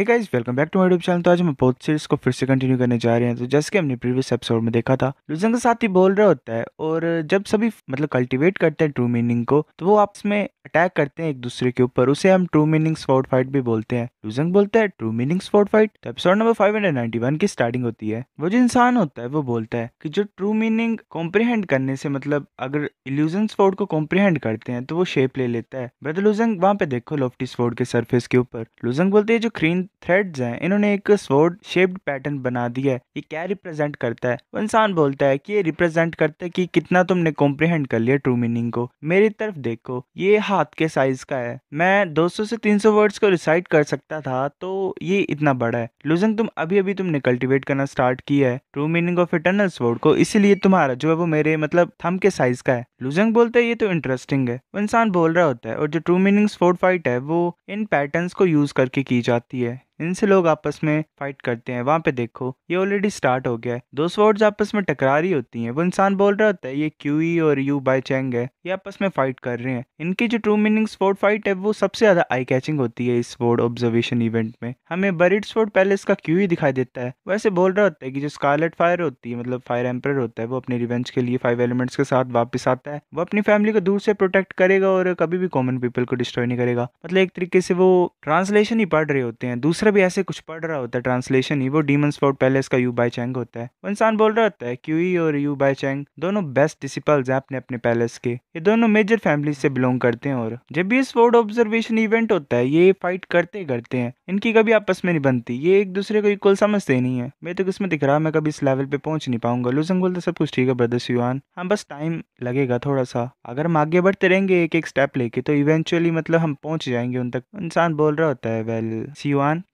hey guys welcome back to my YouTube channel तो आज हम बहुत सीरीज को फिर से कंटिन्यू करने जा रहे हैं तो जैसे कि हमने प्रीवियस एपिसोड में देखा था लुजंग का साथी बोल रहा होता है और जब सभी मतलब कल्टीवेट करते हैं ट्रू मीनिंग को तो वो आपस में अटैक करते हैं एक दूसरे के ऊपर उसे हम ट्रू मीनिंग स्पॉट फाइट भी बोलते हैं लुजंग बोलता है ट्रू मीनिंग स्पॉट फाइट तो एपिसोड नंबर फाइव की स्टार्टिंग होती है वो जो इंसान होता है वो बोलता है की जो ट्रू मीनिंग कॉम्प्रीहेंड करने से मतलब अगर इल्यूजन स्पॉट को कॉम्प्रीहेंड करते हैं तो वो शेप ले लेता है ब्रदर लुजंग वहाँ पे देखो लोफ्टी स्पॉट के सर्फेस के ऊपर लुजंग बोलते है जो क्रीन थ्रेड्स हैं इन्होंने एक स्वर्ड शेप्ड पैटर्न बना दिया है ये क्या रिप्रेजेंट करता है इंसान बोलता है कि ये रिप्रेजेंट करता है कि कितना तुमने कॉम्प्रिहेंड कर लिया ट्रू मीनिंग को मेरी तरफ देखो ये हाथ के साइज का है मैं 200 से 300 वर्ड्स को रिसाइट कर सकता था तो ये इतना बड़ा है लुजंग तुम अभी अभी तुमने कल्टिवेट करना स्टार्ट किया है true meaning of eternal sword को इसीलिए तुम्हारा जो है वो मेरे मतलब थम के साइज का है लूजंग बोलता है ये तो इंटरेस्टिंग है वो इंसान बोल रहा होता है और जो ट्रू मीनिंग स्वॉर्ड फाइट है वो इन पैटर्न को यूज करके की जाती है ya इनसे लोग आपस में फाइट करते हैं वहाँ पे देखो ये ऑलरेडी स्टार्ट हो गया है दो स्वॉर्ड्स आपस में टकरा रही होती हैं वो इंसान बोल रहा होता है ये क्यूई e और यू बाई चेंग है ये आपस में फाइट कर रहे हैं इनकी जो ट्रू मीनिंग स्वॉर्ड फाइट है वो सबसे ज्यादा आई कैचिंग होती है इस स्वॉर्ड ऑब्जर्वेशन इवेंट में हमें बरिड स्वॉर्ड पहले इसका ही e दिखाई देता है वैसे बोल रहा होता है कि जो स्कारलेट फायर होती है मतलब फायर एम्पर होता है वो अपने रिवेंज के लिए फाइव एलिमेंट्स के साथ वापस आता है वो अपनी फैमिली को दूर से प्रोटेक्ट करेगा और कभी भी कॉमन पीपल को डिस्ट्रॉय नहीं करेगा मतलब एक तरीके से वो ट्रांसलेशन ही पढ़ रहे होते हैं दूसरे वगैरह मतलब भी ऐसे कुछ पढ़ रहा होता है ट्रांसलेशन ही वो डीमन स्पॉट पैलेस का यू बाई चैंग होता है वो इंसान बोल रहा होता है क्यूई e और यू बाई चैंग दोनों बेस्ट डिसिपल्स हैं अपने अपने पैलेस के ये दोनों मेजर फैमिली से बिलोंग करते हैं और जब भी स्वॉर्ड ऑब्जर्वेशन इवेंट होता है ये फाइट करते करते हैं इनकी कभी आपस में नहीं बनती ये एक दूसरे को इक्वल समझते नहीं है मेरे तो किस्मत दिख रहा है मैं कभी इस लेवल पे पहुंच नहीं पाऊंगा लूजंग बोलते तो सब कुछ ठीक है ब्रदर सिवान हाँ बस टाइम लगेगा थोड़ा सा अगर हम आगे बढ़ते रहेंगे एक एक स्टेप लेके तो इवेंचुअली मतलब हम पहुंच जाएंगे उन तक इंसान बोल रहा होता है वेल सी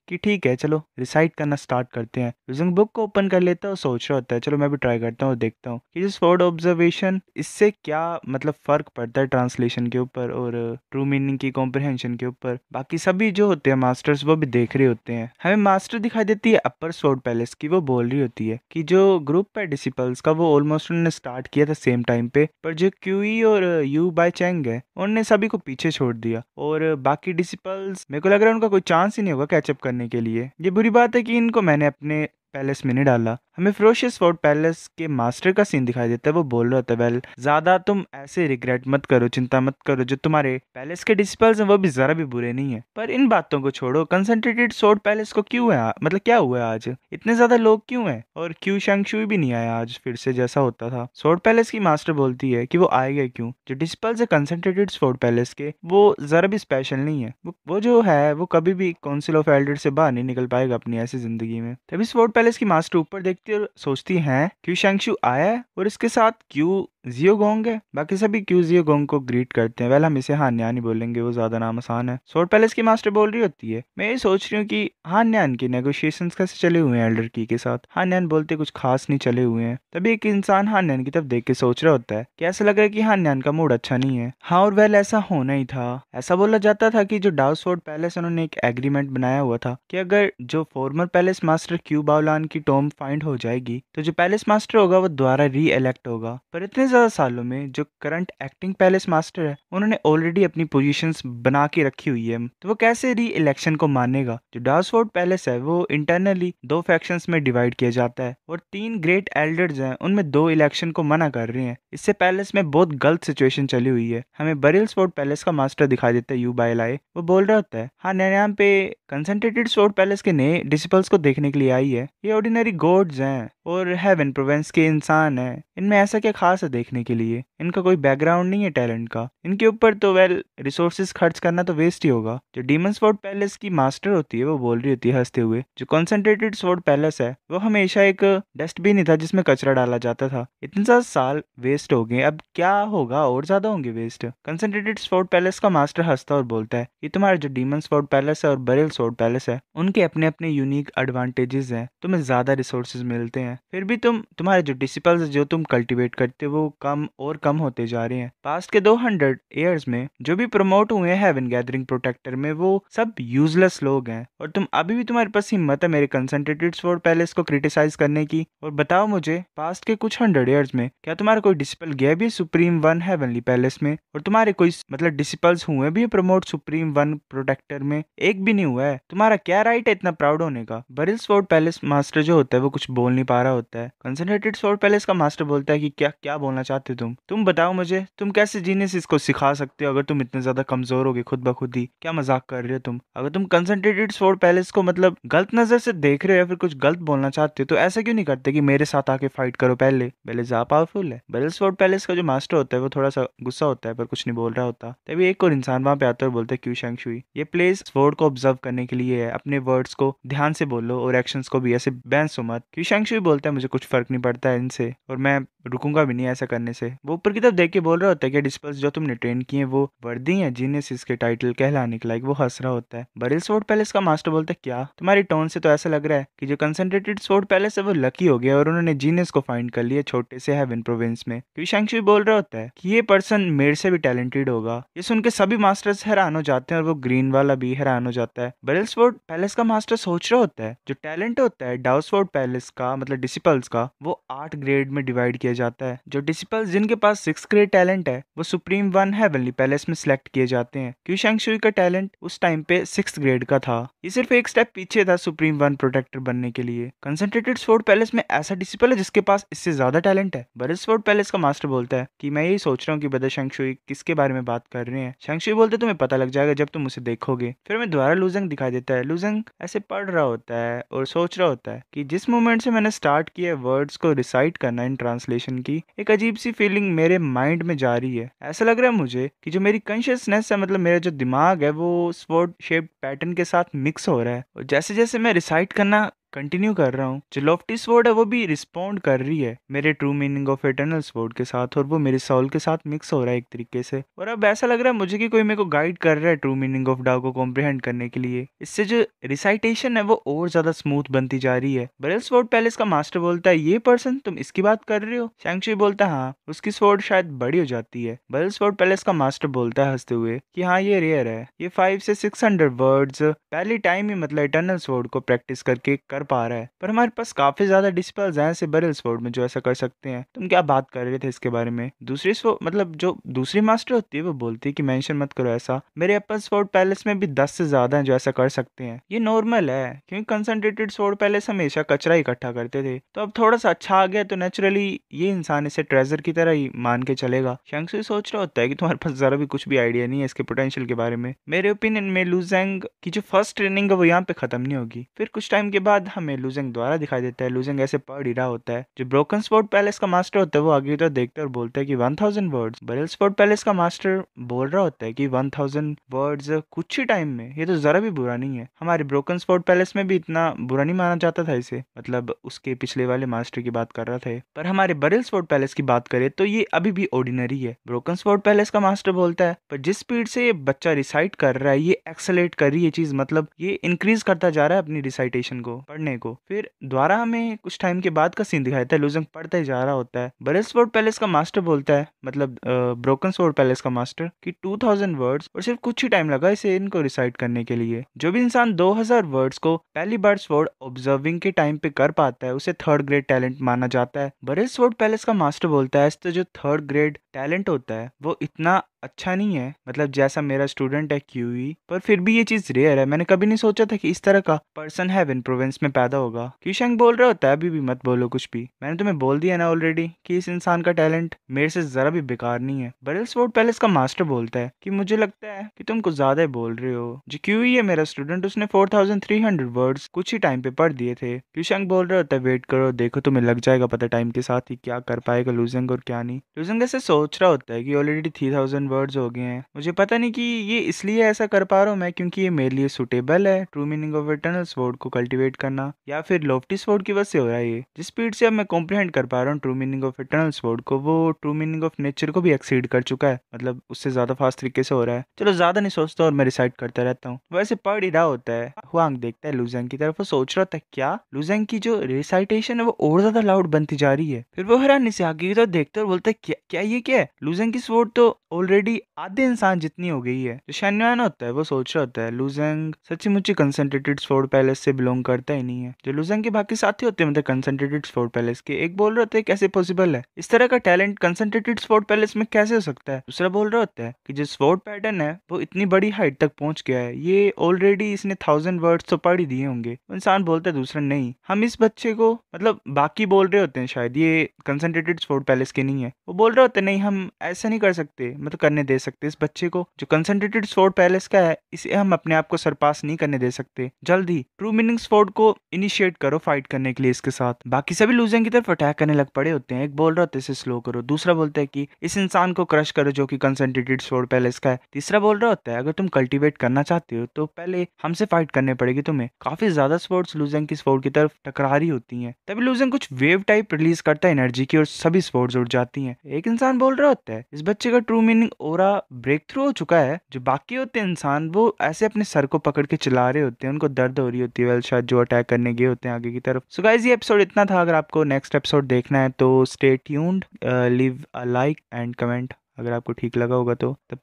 कि ठीक है चलो रिसाइट करना स्टार्ट करते हैं यूजिंग बुक को ओपन कर लेता है और सोच रहा होता है चलो मैं भी ट्राई करता हूँ देखता हूँ कि जिस वर्ड ऑब्जर्वेशन इससे क्या मतलब फ़र्क पड़ता है ट्रांसलेशन के ऊपर और ट्रू मीनिंग की कॉम्प्रिहेंशन के ऊपर बाकी सभी जो होते हैं मास्टर्स वो भी देख रहे होते हैं हमें मास्टर दिखाई देती है अपर सोड पैलेस की वो बोल रही होती है कि जो ग्रुप है डिसिपल्स का वो ऑलमोस्ट उन्होंने स्टार्ट किया था सेम टाइम पे पर जो क्यूई e और यू बाय चैंग है उन्होंने सभी को पीछे छोड़ दिया और बाकी डिसिपल्स मेरे को लग रहा है उनका कोई चांस ही नहीं होगा कैचअप करने करने के लिए ये बुरी बात है कि इनको मैंने अपने पैलेस में नहीं डाला हमें फ्रोशियस फोर्ट पैलेस के मास्टर का सीन दिखाई देता है वो बोल रहा था वेल ज्यादा तुम ऐसे रिग्रेट मत करो चिंता मत करो जो तुम्हारे पैलेस के डिसिपल्स हैं वो भी जरा भी बुरे नहीं है पर इन बातों को छोड़ो कंसेंट्रेटेड सोर्ट पैलेस को क्यों है मतलब क्या हुआ है आज इतने ज्यादा लोग क्यूँ है और क्यू शंशु भी नहीं आया आज फिर से जैसा होता था सोर्ट पैलेस की मास्टर बोलती है की वो आए गए क्यूँ जो डिसिपल्स है कंसेंट्रेटेड फोर्ट पैलेस के वो जरा भी स्पेशल नहीं है वो जो है वो कभी भी काउंसिल ऑफ एल्डर से बाहर नहीं निकल पाएगा अपनी ऐसी जिंदगी में तभी सोर्ट पहले इसकी मास्टर ऊपर देखती है और सोचती है क्यू शंशु आया है और इसके साथ क्यों जियो गोंग है बाकी सभी क्यों जियो गोंग को ग्रीट करते हैं वेल हम इसे हान न्यान ही बोलेंगे वो ज्यादा नाम आसान है सोर्ड पैलेस की मास्टर बोल रही होती है मैं ये सोच रही हूँ की हान न्यान की नेगोशिएशन कैसे चले हुए हैं एल्डर की के साथ हान न्यान बोलते कुछ खास नहीं चले हुए हैं तभी एक इंसान हान न्यान की तरफ देख के सोच रहा होता है की ऐसा लग रहा है की हान न्यान का मूड अच्छा नहीं है हाँ और वेल ऐसा होना ही था ऐसा बोला जाता था की जो डाउ सोर्ड पैलेस उन्होंने एक एग्रीमेंट बनाया हुआ था की अगर जो फॉर्मर पैलेस मास्टर क्यू बाउलान की टोम फाइंड हो जाएगी तो जो पैलेस मास्टर होगा वो दोबारा री इलेक्ट होगा पर इतने ज़्यादा सालों में जो करंट एक्टिंग पैलेस मास्टर है उन्होंने ऑलरेडी अपनी पोजीशंस बना के रखी हुई है तो वो कैसे री इलेक्शन को मानेगा जो डासफोर्ड पैलेस है वो इंटरनली दो फैक्शंस में डिवाइड किया जाता है और तीन ग्रेट एल्डर्स हैं उनमें दो इलेक्शन को मना कर रहे हैं इससे पैलेस में बहुत गलत सिचुएशन चली हुई है हमें बरियल स्पोर्ट पैलेस का मास्टर दिखाई देता है यू बायलाए वो बोल रहा होता है हाँ नैनाम पे कंसनट्रेटेड स्पोर्ट पैलेस के नए डिसिपल्स को देखने के लिए आई है ये ऑर्डिनरी गोड्स हैं और हेवन प्रोवेंस के इंसान है इनमें ऐसा क्या खास है देखने के लिए इनका कोई बैकग्राउंड नहीं है टैलेंट का इनके ऊपर तो वेल रिसोर्सेज खर्च करना तो वेस्ट ही होगा जो डीमन स्वॉर्ड पैलेस की मास्टर होती है वो बोल रही होती है हंसते हुए जो कॉन्सेंट्रेटेड स्वॉर्ड पैलेस है वो हमेशा एक डस्टबिन ही था जिसमें कचरा डाला जाता था इतने सारे साल वेस्ट हो गए अब क्या होगा और ज्यादा होंगे वेस्ट कंसेंट्रेटेड स्वॉर्ड पैलेस का मास्टर हंसता और बोलता है कि तुम्हारा जो डीमन स्वॉर्ड पैलेस है और बरेल स्वॉर्ड पैलेस है उनके अपने अपने यूनिक एडवांटेजेस हैं तुम्हें ज्यादा रिसोर्सेज मिलते हैं हैं फिर भी तुम तुम्हारे जो डिसिपल्स जो तुम कल्टीवेट करते हो कम और कम होते जा रहे हैं पास्ट के 200 ईयर्स में जो भी प्रमोट हुए हैं गैदरिंग प्रोटेक्टर में वो सब यूजलेस लोग हैं और तुम अभी भी तुम्हारे पास हिम्मत है मेरे कंसनट्रेटेड स्वॉर्ड पैलेस को क्रिटिसाइज करने की और बताओ मुझे पास्ट के कुछ हंड्रेड ईयर्स में क्या तुम्हारा कोई डिसिपल गया भी सुप्रीम वन हेवनली पैलेस में और तुम्हारे कोई मतलब डिसिपल्स हुए भी प्रमोट सुप्रीम वन प्रोटेक्टर में एक भी नहीं हुआ है तुम्हारा क्या राइट है इतना प्राउड होने का बरिल स्वॉर्ड पैलेस मास्टर जो होता है वो कुछ बोल नहीं पा रहा रहा होता है कंसनट्रेटेड सोर पैलेस का मास्टर बोलता है कि क्या क्या बोलना चाहते हो तुम तुम बताओ मुझे तुम कैसे जीनियस इसको सिखा सकते हो अगर तुम इतने ज्यादा कमजोर हो गए खुद ब खुद ही क्या मजाक कर रहे हो तुम अगर तुम कंसनट्रेटेड सोर पैलेस को मतलब गलत नजर से देख रहे हो या फिर कुछ गलत बोलना चाहते हो तो ऐसा क्यों नहीं करते कि मेरे साथ आके फाइट करो पहले पहले ज्यादा पावरफुल है बेल सोर्ड पैलेस का जो मास्टर होता है वो थोड़ा सा गुस्सा होता है पर कुछ नहीं बोल रहा होता तभी एक और इंसान वहां पे आता है और बोलता है क्यू शंक शुई ये प्लेस वर्ड को ऑब्जर्व करने के लिए है अपने वर्ड्स को ध्यान से बोलो और एक्शन को भी ऐसे बैंसो मत क्यू शंक शुई बोल बोलता है मुझे कुछ फ़र्क नहीं पड़ता है इनसे और मैं रुकूंगा भी नहीं ऐसा करने से वो ऊपर की तरफ देख के बोल रहा होता है कि डिस्पल्स जो तुमने ट्रेन किए वो वर्दी है जीनियस इसके टाइटल कहलाने के लायक वो हंस रहा होता है बरिल स्वोर्ड पैलेस का मास्टर बोलता है क्या तुम्हारी टोन से तो ऐसा लग रहा है कि जो कंसेंट्रेटेड स्वोर्ड पैलेस है वो लकी हो गया और उन्होंने जीनियस को फाइंड कर लिया छोटे से हेवन प्रोविंस में क्योंकि भी बोल रहा होता है कि ये पर्सन मेरे से भी टैलेंटेड होगा ये सुन के सभी मास्टर्स हैरान हो जाते हैं और वो ग्रीन वाला भी हैरान हो जाता है बरिल पैलेस का मास्टर सोच रहा होता है जो टैलेंट होता है डाउसफोर्ड पैलेस का मतलब डिसिपल्स का वो आठ ग्रेड में डिवाइड किया जाता है जो डिसिपल जिनके पास सिक्स ग्रेड टैलेंट है वो सुप्रीम वन हेवनली पैलेस में सिलेक्ट किए जाते हैं क्यूशंग शुई का टैलेंट उस टाइम पे सिक्स ग्रेड का था ये सिर्फ एक स्टेप पीछे था सुप्रीम वन प्रोटेक्टर बनने के लिए कंसेंट्रेटेड स्वर्ड पैलेस में ऐसा डिसिपल है जिसके पास इससे ज्यादा टैलेंट है बरस स्वर्ड पैलेस का मास्टर बोलता है की मैं यही सोच रहा हूँ की बदर शंगशुई किसके बारे में बात कर रहे हैं शंगशुई बोलते तुम्हें पता लग जाएगा जब तुम उसे देखोगे फिर हमें दोबारा लूजंग दिखाई देता है लूजंग ऐसे पढ़ रहा होता है और सोच रहा होता है की जिस मोमेंट से मैंने स्टार्ट किया वर्ड्स को रिसाइट करना इन ट्रांसलेशन मेडिटेशन की एक अजीब सी फीलिंग मेरे माइंड में जा रही है ऐसा लग रहा है मुझे कि जो मेरी कॉन्शियसनेस है मतलब मेरा जो दिमाग है वो स्पोर्ट शेप पैटर्न के साथ मिक्स हो रहा है और जैसे जैसे मैं रिसाइट करना कंटिन्यू कर रहा हूँ जो लॉफ्टी स्वॉर्ड है वो भी रिस्पॉन्ड कर रही है मेरे true meaning of eternal sword के साथ और वो मेरे सॉल के साथ मिक्स हो रहा है एक तरीके से और अब ऐसा लग रहा है मुझे कि कोई मेरे को गाइड कर रहा है ट्रू मीनिंग ऑफ डाव को कॉम्प्रिहेंड करने के लिए इससे जो रिसाइटेशन है वो और ज्यादा स्मूथ बनती जा रही है बरेल स्वर्ड पैलेस का मास्टर बोलता है ये पर्सन तुम इसकी बात कर रहे हो शैंगशु बोलता है हाँ उसकी स्वर्ड शायद बड़ी हो जाती है बरेल स्वर्ड पैलेस का मास्टर बोलता है हंसते हुए की हाँ ये रेयर है ये फाइव से सिक्स हंड्रेड वर्ड्स पहले टाइम ही मतलब इटर्नल स्वर्ड को प्रैक्टिस करके कर पा रहा है पर हमारे पास काफ़ी ज़्यादा डिस्पल्स हैं ऐसे सिबर स्पोर्ट में जो ऐसा कर सकते हैं तुम क्या बात कर रहे थे इसके बारे में दूसरी मतलब जो दूसरी मास्टर होती है वो बोलती है कि मेंशन मत करो ऐसा मेरे अपर स्पोर्ट पैलेस में भी दस से ज़्यादा हैं जो ऐसा कर सकते हैं ये नॉर्मल है क्योंकि कंसनट्रेटेड स्पोर्ट पैलेस हमेशा कचरा इकट्ठा करते थे तो अब थोड़ा सा अच्छा आ गया तो नेचुरली ये इंसान इसे ट्रेजर की तरह ही मान के चलेगा शंक्सू सोच रहा होता है कि तुम्हारे पास ज़रा भी कुछ भी आइडिया नहीं है इसके पोटेंशियल के बारे में मेरे ओपिनियन में लूजेंग की जो फर्स्ट ट्रेनिंग है वो यहाँ पे ख़त्म नहीं होगी फिर कुछ टाइम के बाद हमें लूजिंग द्वारा दिखाई देता है लूजिंग ऐसे पढ़ ही रहा होता है जो ब्रोकन स्पोर्ट पैलेस का मास्टर होता है वो आगे तो देखते और बोलते हैं कि one thousand words burial sport palace का मास्टर बोल रहा होता है कि वन थाउजेंड वर्ड्स कुछ ही टाइम में ये तो जरा भी बुरा नहीं है हमारे ब्रोकन स्पोर्ट पैलेस में भी इतना बुरा नहीं माना जाता था इसे मतलब उसके पिछले वाले मास्टर की बात कर रहा था पर हमारे बरेल स्पोर्ट पैलेस की बात करें तो ये अभी भी ऑर्डिनरी है ब्रोकन स्पोर्ट पैलेस का मास्टर बोलता है पर जिस स्पीड से ये बच्चा रिसाइट कर रहा है ये एक्सेलेट कर रही है चीज मतलब ये इंक्रीज करता जा रहा है अपनी रिसाइटेशन को पर पढ़ने को फिर द्वारा हमें कुछ टाइम के बाद का सीन दिखाया था लुजंग पढ़ता ही जा रहा होता है वर्ड पैलेस का मास्टर बोलता है मतलब ब्रोकन स्वर्ड पैलेस का मास्टर टू थाउजेंड वर्ड और सिर्फ कुछ ही टाइम लगा इसे इनको रिसाइट करने के लिए जो भी इंसान दो हजार वर्ड्स को पहली बार स्वर्ड ऑब्जर्विंग के टाइम पे कर पाता है उसे थर्ड ग्रेड टैलेंट माना जाता है बरेस वर्ड पैलेस का मास्टर बोलता है जो थर्ड ग्रेड टैलेंट होता है वो इतना अच्छा नहीं है मतलब जैसा मेरा स्टूडेंट है क्यू e, पर फिर भी ये चीज़ रेयर है मैंने कभी नहीं सोचा था कि इस तरह का पर्सन है विन प्रोविंस में में पैदा होगा किशंग बोल रहे है अभी भी मत बोलो कुछ भी मैंने तुम्हें बोल दिया ना ऑलरेडी कि इस इंसान का टैलेंट मेरे से जरा भी बेकार नहीं है बरल्स वोट पैलेस का मास्टर बोलता है कि मुझे लगता है कि तुम कुछ ज्यादा बोल रहे हो जो क्यू ही है मेरा स्टूडेंट उसने four thousand three hundred word कुछ ही टाइम पे पढ़ दिए थे किशंग बोल रहे होता है वेट करो देखो तुम्हें लग जाएगा पता टाइम के साथ ही क्या कर पाएगा लूजंग और क्या नहीं लूजंग ऐसे सोच रहा होता है की ऑलरेडी थ्री थाउजेंड वर्ड हो गए हैं मुझे पता नहीं की ये इसलिए ऐसा कर पा रहा हूँ मैं क्योंकि ये मेरे लिए सुटेबल है true meaning of eternal word को कल्टिवेट करना करना या फिर लोफ्टी स्पोर्ट की वजह से हो रहा है ये जिस स्पीड से अब मैं कॉम्प्रीहेंड कर पा रहा हूँ true meaning of eternal sport को वो ट्रू मीनिंग ऑफ नेचर को भी एक्सीड कर चुका है मतलब उससे ज्यादा फास्ट तरीके से हो रहा है चलो ज्यादा नहीं सोचता और मैं रिसाइड करता रहता हूँ वैसे पढ़ ही होता है हुआंग देखता है लुजंग की तरफ वो सोच रहा था क्या लुजंग की जो रिसाइटेशन है वो और ज्यादा लाउड बनती जा रही है फिर वो हैरानी से आगे की तरफ देखते और बोलते क्या क्या ये क्या है लुजंग की स्पोर्ट तो ऑलरेडी आधे इंसान जितनी हो गई है जो शैनवान होता है वो सोच रहा होता है लुजंग सची मुची कंसेंट्रेटेड स्पोर्ट पैलेस से बिलोंग करता है नहीं है जो लुजंग के बाकी साथी होते हैं मतलब कंसनट्रेटेड स्पोर्ट पैलेस के एक बोल रहे होते हैं कैसे पॉसिबल है इस तरह का टैलेंट कंसनट्रेटेड स्पोर्ट पैलेस में कैसे हो सकता है दूसरा बोल रहे होता है कि जो स्पोर्ट पैटर्न है वो इतनी बड़ी हाइट तक पहुंच गया है ये ऑलरेडी इसने थाउजेंड वर्ड्स तो पढ़ ही दिए होंगे इंसान बोलता है दूसरा नहीं हम इस बच्चे को मतलब बाकी बोल रहे होते हैं शायद ये कंसनट्रेटेड स्पोर्ट पैलेस के नहीं है वो बोल रहे होते नहीं हम ऐसा नहीं कर सकते मतलब करने दे सकते इस बच्चे को जो कंसनट्रेटेड स्पोर्ट पैलेस का है इसे हम अपने आप को सरपास नहीं करने दे सकते जल्द ही ट्रू मीनिंग स्पोर्ट को इनिशिएट करो फाइट करने के लिए इसके साथ बाकी सभी लूजर की तरफ अटैक करने लग पड़े होते हैं एक बोल रहा होता है इसे स्लो करो दूसरा बोलता है कि इस इंसान को क्रश करो जो कि कंसेंट्रेटेड सोर्ड पैलेस का है तीसरा बोल रहा होता है अगर तुम कल्टिवेट करना चाहते हो तो पहले हमसे फाइट करने पड़ेगी तुम्हें काफी ज्यादा स्पोर्ट्स लूजन की स्पोर्ट की तरफ टकरा रही होती है तभी लूजन कुछ वेव टाइप रिलीज करता है एनर्जी की और सभी स्पोर्ट्स उड़ जाती है एक इंसान बोल रहा होता है इस बच्चे का true meaning aura breakthrough हो चुका है जो बाकी होते इंसान वो ऐसे अपने सर को पकड़ के चला रहे होते हैं उनको दर्द हो रही होती है शायद जो अटैक करने गए होते हैं आगे की तरफ सो गाइज ये एपिसोड इतना था अगर आपको नेक्स्ट एपिसोड देखना है तो stay tuned leave a like and comment अगर आपको ठीक लगा होगा तो तब